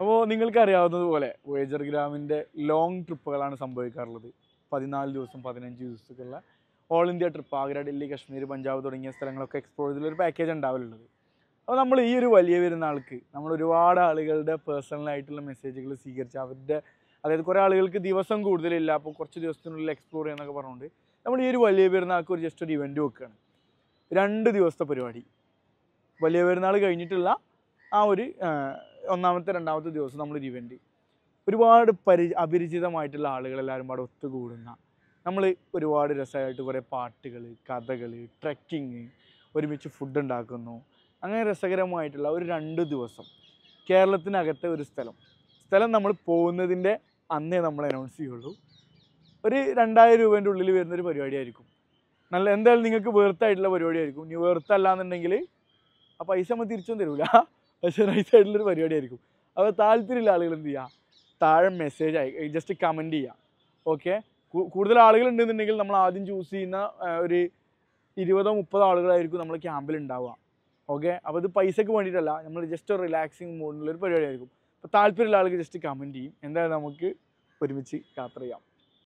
അപ്പോൾ നിങ്ങൾക്കറിയാവുന്നതുപോലെ വേജർ ഗ്രാമിൻ്റെ ലോങ് ട്രിപ്പുകളാണ് സംഭവിക്കാറുള്ളത് പതിനാല് ദിവസം പതിനഞ്ച് ദിവസത്തേക്കുള്ള all India trip Agra Delhi Kashmir Punjab തുടങ്ങിയ സ്ഥലങ്ങളൊക്കെ എക്സ്പ്ലോർ ചെയ്തുള്ളൊരു പാക്കേജ് ഉണ്ടാവലുള്ളത് അപ്പോൾ നമ്മൾ ഈ ഒരു വലിയ പെരുന്നാൾക്ക് നമ്മൾ ഒരുപാട് ആളുകളുടെ പേഴ്സണലായിട്ടുള്ള മെസ്സേജുകൾ സ്വീകരിച്ച് അവരുടെ അതായത് കുറേ ആളുകൾക്ക് ദിവസം കൂടുതലില്ല അപ്പോൾ കുറച്ച് ദിവസത്തിനുള്ളിൽ എക്സ്പ്ലോർ ചെയ്യാന്നൊക്കെ പറഞ്ഞുകൊണ്ട് നമ്മൾ ഈ ഒരു വലിയ പെരുന്നാൾക്ക് ഒരു ജസ്റ്റ് ഒരു ഇവൻറ്റ് വെക്കുകയാണ് രണ്ട് ദിവസത്തെ പരിപാടി വലിയ പെരുന്നാൾ കഴിഞ്ഞിട്ടുള്ള ആ ഒരു ഒന്നാമത്തെ രണ്ടാമത്തെ ദിവസം നമ്മൾ ഇവൻറ്റ് ഒരുപാട് പരി അപരിചിതമായിട്ടുള്ള ആളുകൾ എല്ലാവരും പാടെ ഒത്തുകൂടുന്ന നമ്മൾ ഒരുപാട് രസമായിട്ട് കുറേ പാട്ടുകൾ കഥകൾ ട്രക്കിങ് ഒരുമിച്ച് ഫുഡ് ഉണ്ടാക്കുന്നു അങ്ങനെ രസകരമായിട്ടുള്ള ഒരു രണ്ട് ദിവസം കേരളത്തിനകത്തെ ഒരു സ്ഥലം സ്ഥലം നമ്മൾ പോകുന്നതിൻ്റെ അന്നേ നമ്മൾ അനൗൺസ് ചെയ്യുള്ളൂ ഒരു രണ്ടായിരം രൂപേൻ്റെ ഉള്ളിൽ വരുന്നൊരു പരിപാടിയായിരിക്കും നല്ല എന്തായാലും നിങ്ങൾക്ക് വേർത്തായിട്ടുള്ള പരിപാടിയായിരിക്കും ഇനി വേർത്തല്ല എന്നുണ്ടെങ്കിൽ ആ പൈസ നമ്മൾ തിരിച്ചൊന്നും തരൂല പക്ഷെ റൈറ്റ് സൈഡിലൊരു പരിപാടിയായിരിക്കും അപ്പോൾ താല്പര്യമുള്ള ആളുകൾ എന്ത് ചെയ്യുക താഴെ മെസ്സേജ് അയക്കുക ജസ്റ്റ് കമൻറ്റ് ചെയ്യുക ഓക്കെ കൂടുതൽ ആളുകൾ ഉണ്ടെന്നുണ്ടെങ്കിൽ നമ്മൾ ആദ്യം ചൂസ് ചെയ്യുന്ന ഒരു ഇരുപതോ മുപ്പതോ ആളുകളായിരിക്കും നമ്മൾ ക്യാമ്പിൽ ഉണ്ടാവുക ഓക്കെ അപ്പോൾ ഇത് പൈസയ്ക്ക് വേണ്ടിയിട്ടല്ല നമ്മൾ ജസ്റ്റ് ഒരു റിലാക്സിങ് മൂഡിലുള്ള ഒരു പരിപാടിയായിരിക്കും അപ്പോൾ താല്പര്യമുള്ള ആൾക്ക് ജസ്റ്റ് കമൻറ്റ് ചെയ്യും എന്തായാലും നമുക്ക് ഒരുമിച്ച് യാത്ര ചെയ്യാം